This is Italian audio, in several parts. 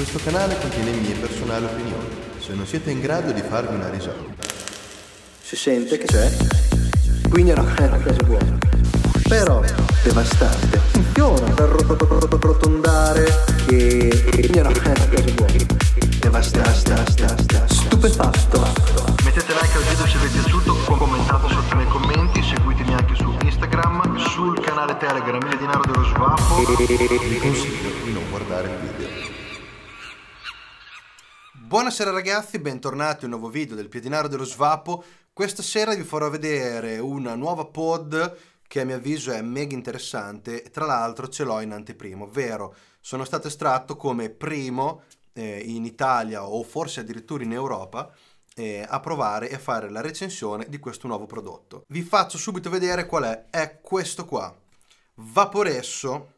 Questo canale contiene mie personali opinioni. Se non siete in grado di farvi una risata. Si sente che c'è? Quindi era una cosa buona. Però devastante. Funziona per rotondare che. Quindi era una cosa buona. Devastante. Stupefatto. Mettete like al video se vi è piaciuto, commentate sotto nei commenti, seguitemi anche su Instagram, sul canale Telegram Il Denaro dello Svapo. Vi consiglio di non guardare il video. Buonasera ragazzi, bentornati a un nuovo video del Piedinaro dello Svapo. Questa sera vi farò vedere una nuova pod che a mio avviso è mega interessante e tra l'altro ce l'ho in anteprima, ovvero sono stato estratto come primo eh, in Italia o forse addirittura in Europa eh, a provare e a fare la recensione di questo nuovo prodotto. Vi faccio subito vedere qual è, è questo qua, Vaporesso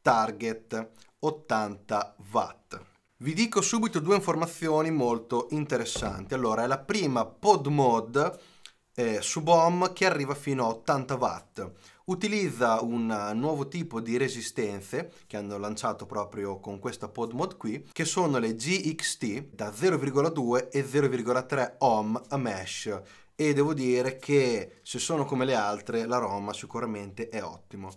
Target 80 Watt. Vi dico subito due informazioni molto interessanti. Allora, è la prima PodMod eh, Subom che arriva fino a 80 watt. Utilizza un eh, nuovo tipo di resistenze che hanno lanciato proprio con questa PodMod qui, che sono le GXT da 0,2 e 0,3 ohm a mesh. E devo dire che se sono come le altre, l'aroma sicuramente è ottimo.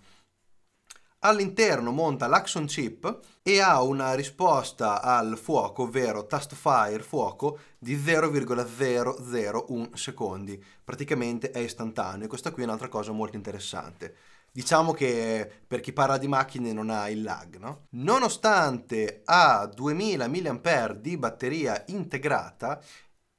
All'interno monta l'Axon Chip e ha una risposta al fuoco, ovvero Tast fire fuoco, di 0,001 secondi. Praticamente è istantaneo. Questa qui è un'altra cosa molto interessante. Diciamo che per chi parla di macchine non ha il lag, no? Nonostante ha 2000 mAh di batteria integrata,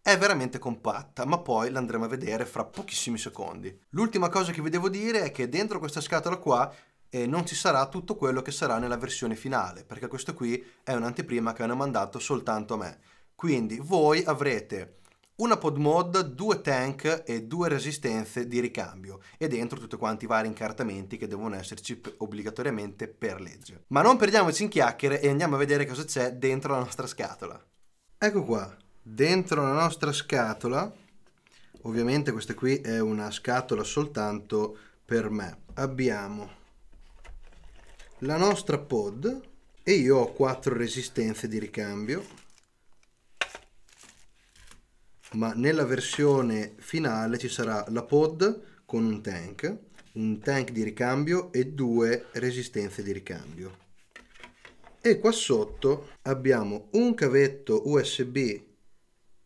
è veramente compatta, ma poi l'andremo a vedere fra pochissimi secondi. L'ultima cosa che vi devo dire è che dentro questa scatola qua e non ci sarà tutto quello che sarà nella versione finale, perché questo qui è un'anteprima che hanno mandato soltanto a me. Quindi voi avrete una pod mod, due tank e due resistenze di ricambio e dentro tutti quanti i vari incartamenti che devono esserci obbligatoriamente per legge. Ma non perdiamoci in chiacchiere e andiamo a vedere cosa c'è dentro la nostra scatola. Ecco qua, dentro la nostra scatola, ovviamente questa qui è una scatola soltanto per me, abbiamo la nostra pod e io ho quattro resistenze di ricambio ma nella versione finale ci sarà la pod con un tank un tank di ricambio e due resistenze di ricambio e qua sotto abbiamo un cavetto usb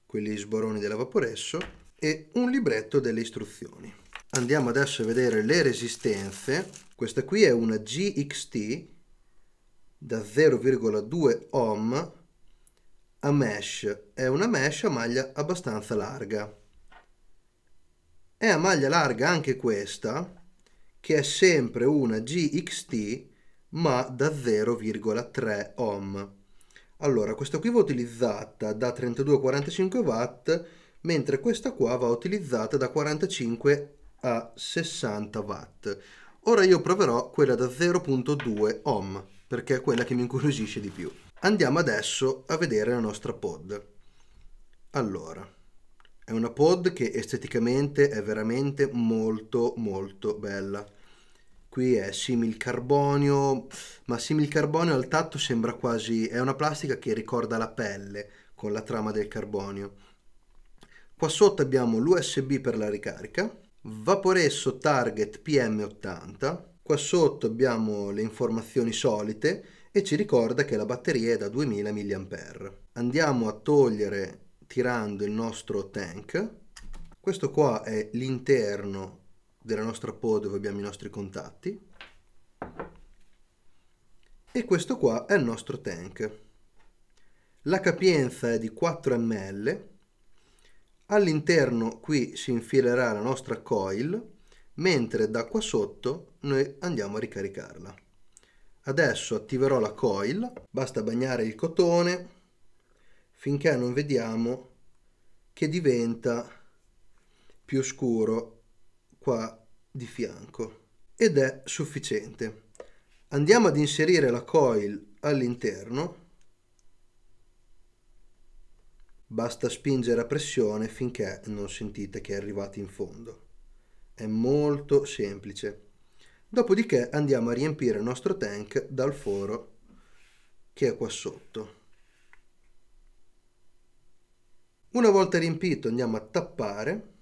quelli sboroni della vaporesso e un libretto delle istruzioni andiamo adesso a vedere le resistenze questa qui è una GXT da 0,2 ohm a mesh è una mesh a maglia abbastanza larga è a maglia larga anche questa che è sempre una GXT ma da 0,3 ohm allora questa qui va utilizzata da 32 45 watt mentre questa qua va utilizzata da 45 a 60 watt. Ora io proverò quella da 0.2 ohm perché è quella che mi incuriosisce di più. Andiamo adesso a vedere la nostra pod. Allora, è una pod che esteticamente è veramente molto molto bella. Qui è simil carbonio, ma simil carbonio al tatto sembra quasi... è una plastica che ricorda la pelle con la trama del carbonio. Qua sotto abbiamo l'USB per la ricarica, vaporesso target PM80, qua sotto abbiamo le informazioni solite e ci ricorda che la batteria è da 2000 mAh. Andiamo a togliere tirando il nostro tank, questo qua è l'interno della nostra pod dove abbiamo i nostri contatti e questo qua è il nostro tank. La capienza è di 4 ml All'interno qui si infilerà la nostra coil, mentre da qua sotto noi andiamo a ricaricarla. Adesso attiverò la coil, basta bagnare il cotone finché non vediamo che diventa più scuro qua di fianco ed è sufficiente. Andiamo ad inserire la coil all'interno Basta spingere a pressione finché non sentite che è arrivate in fondo. È molto semplice. Dopodiché andiamo a riempire il nostro tank dal foro che è qua sotto. Una volta riempito andiamo a tappare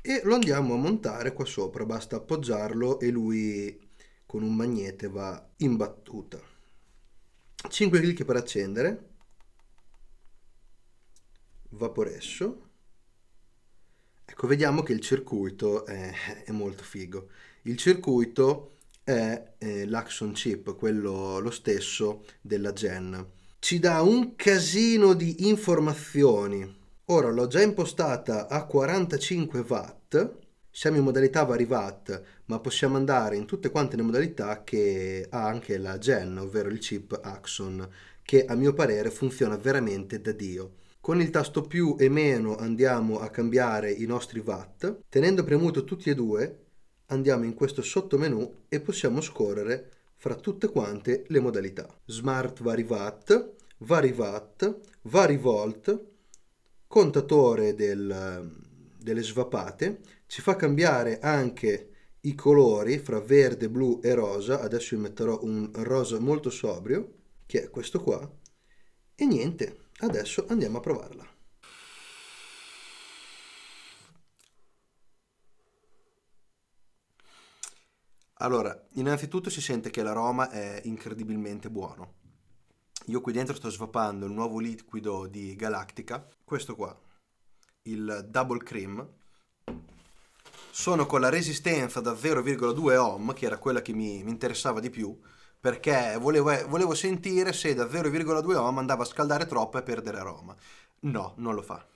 e lo andiamo a montare qua sopra, basta appoggiarlo e lui con un magnete va in battuta. 5 clic per accendere vaporescio. Ecco, vediamo che il circuito è, è molto figo. Il circuito è eh, l'action chip, quello lo stesso della Gen. Ci dà un casino di informazioni. Ora l'ho già impostata a 45 watt, siamo in modalità vari watt, ma possiamo andare in tutte quante le modalità che ha anche la Gen, ovvero il chip Axon, che a mio parere funziona veramente da Dio. Con il tasto più e meno andiamo a cambiare i nostri watt. Tenendo premuto tutti e due andiamo in questo sottomenu e possiamo scorrere fra tutte quante le modalità. Smart vari watt, vari watt, vari volt, contatore del, delle svapate, ci fa cambiare anche i colori fra verde, blu e rosa, adesso io metterò un rosa molto sobrio, che è questo qua, e niente, Adesso andiamo a provarla. Allora, innanzitutto si sente che l'aroma è incredibilmente buono. Io qui dentro sto svapando il nuovo liquido di Galactica, questo qua, il Double Cream. Sono con la resistenza da 0,2 ohm, che era quella che mi, mi interessava di più, perché volevo, eh, volevo sentire se da 0,2 ohm andava a scaldare troppo e perdere aroma. No, non lo fa.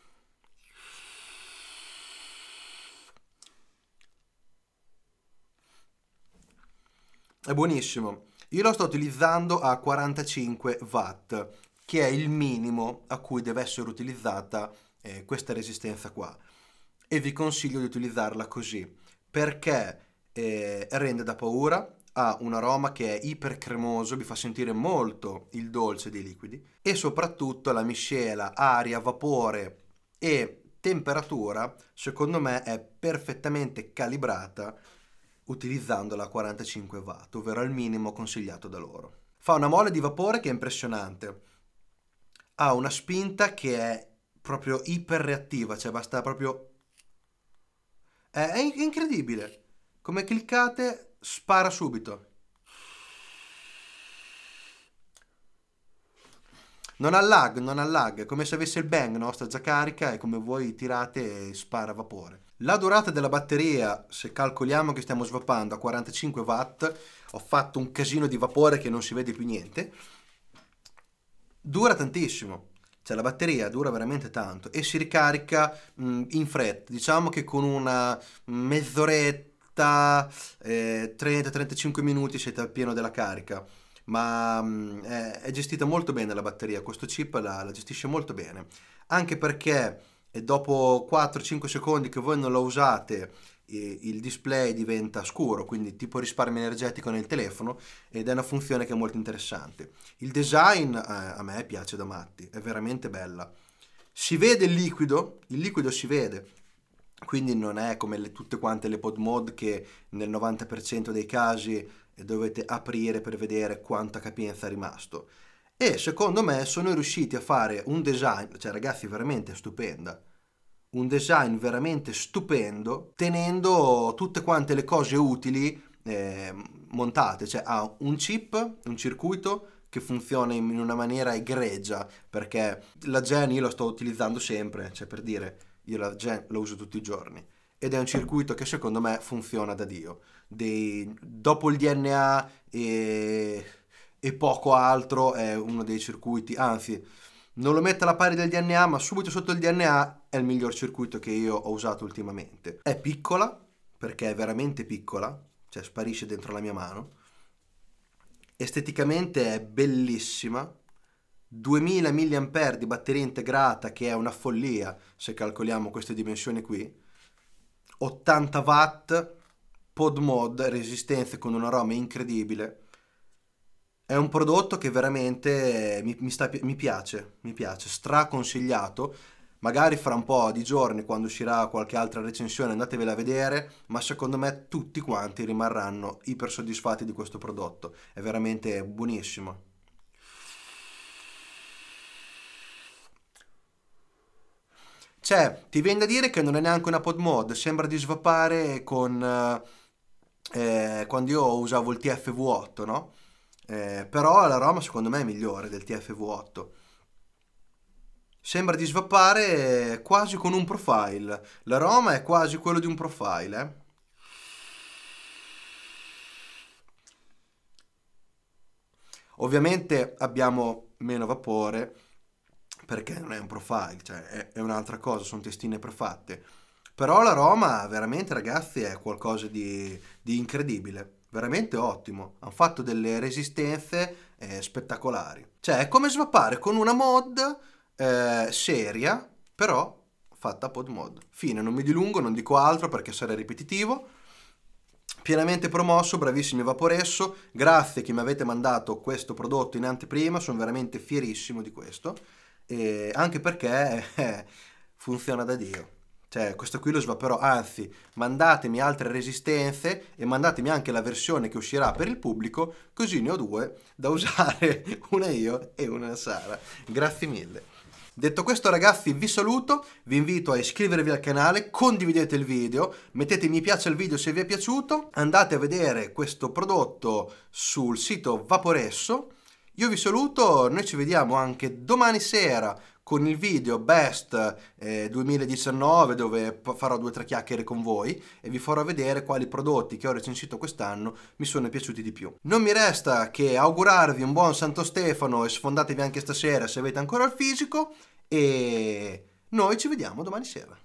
È buonissimo. Io lo sto utilizzando a 45 watt, che è il minimo a cui deve essere utilizzata eh, questa resistenza qua. E vi consiglio di utilizzarla così, perché eh, rende da paura, ha un aroma che è ipercremoso, vi fa sentire molto il dolce dei liquidi e soprattutto la miscela aria, vapore e temperatura secondo me è perfettamente calibrata utilizzando la 45 watt, ovvero il minimo consigliato da loro. Fa una mole di vapore che è impressionante, ha una spinta che è proprio iperreattiva, cioè basta proprio... è incredibile! Come cliccate Spara subito. Non ha lag, non ha lag, è come se avesse il bang, no? Sta già carica e come voi tirate e spara a vapore. La durata della batteria, se calcoliamo che stiamo svapando a 45 watt, ho fatto un casino di vapore che non si vede più niente, dura tantissimo. Cioè la batteria dura veramente tanto e si ricarica mh, mm, in fretta, diciamo che con una mezz'oretta eh, 30-35 minuti siete al pieno della carica ma mh, mm, è, è, gestita molto bene la batteria questo chip la, la gestisce molto bene anche perché eh, dopo 4-5 secondi che voi non la usate il display diventa scuro quindi tipo risparmio energetico nel telefono ed è una funzione che è molto interessante il design eh, a me piace da matti è veramente bella si vede il liquido il liquido si vede quindi non è come le, tutte quante le pod mod che nel 90% dei casi dovete aprire per vedere quanta capienza è rimasto. E secondo me sono riusciti a fare un design, cioè ragazzi veramente stupenda, un design veramente stupendo tenendo tutte quante le cose utili eh, montate, cioè ha un chip, un circuito che funziona in una maniera egregia perché la Gen io la sto utilizzando sempre, cioè per dire io la Gen lo uso tutti i giorni ed è un circuito che secondo me funziona da Dio. Dei, dopo il DNA e, e, poco altro è uno dei circuiti, anzi non lo metto alla pari del DNA, ma subito sotto il DNA è il miglior circuito che io ho usato ultimamente. È piccola, perché è veramente piccola, cioè sparisce dentro la mia mano. Esteticamente è bellissima, 2000 mAh di batteria integrata, che è una follia se calcoliamo queste dimensioni qui, 80 watt, pod mod, resistenze con un aroma incredibile. È un prodotto che veramente mi, mi, sta, mi piace, mi piace, straconsigliato. Magari fra un po' di giorni, quando uscirà qualche altra recensione, andatevela a vedere, ma secondo me tutti quanti rimarranno iper soddisfatti di questo prodotto. È veramente buonissimo. Cioè, ti viene da dire che non è neanche una pod mod, sembra di svapare con... Eh, eh, quando io usavo il TFV8, no? Eh, però la Roma secondo me è migliore del TFV8. Sembra di svappare quasi con un profile. La Roma è quasi quello di un profile. Eh? Ovviamente abbiamo meno vapore perché non è un profile, cioè è, è un'altra cosa, sono testine prefatte. Però la Roma veramente ragazzi è qualcosa di, di incredibile, veramente ottimo. Hanno fatto delle resistenze eh, spettacolari. Cioè è come svappare con una mod eh, seria, però fatta pod mod. Fine, non mi dilungo, non dico altro perché sarei ripetitivo. Pienamente promosso, bravissimi Vaporesso, grazie che mi avete mandato questo prodotto in anteprima, sono veramente fierissimo di questo e anche perché eh, funziona da Dio. Cioè, questo qui lo svaperò, anzi, mandatemi altre resistenze e mandatemi anche la versione che uscirà per il pubblico, così ne ho due da usare, una io e una Sara. Grazie mille. Detto questo ragazzi vi saluto, vi invito a iscrivervi al canale, condividete il video, mettete mi piace al video se vi è piaciuto, andate a vedere questo prodotto sul sito Vaporesso io vi saluto, noi ci vediamo anche domani sera con il video Best eh, 2019 dove farò due o tre chiacchiere con voi e vi farò vedere quali prodotti che ho recensito quest'anno mi sono piaciuti di più. Non mi resta che augurarvi un buon Santo Stefano e sfondatevi anche stasera se avete ancora il fisico e noi ci vediamo domani sera.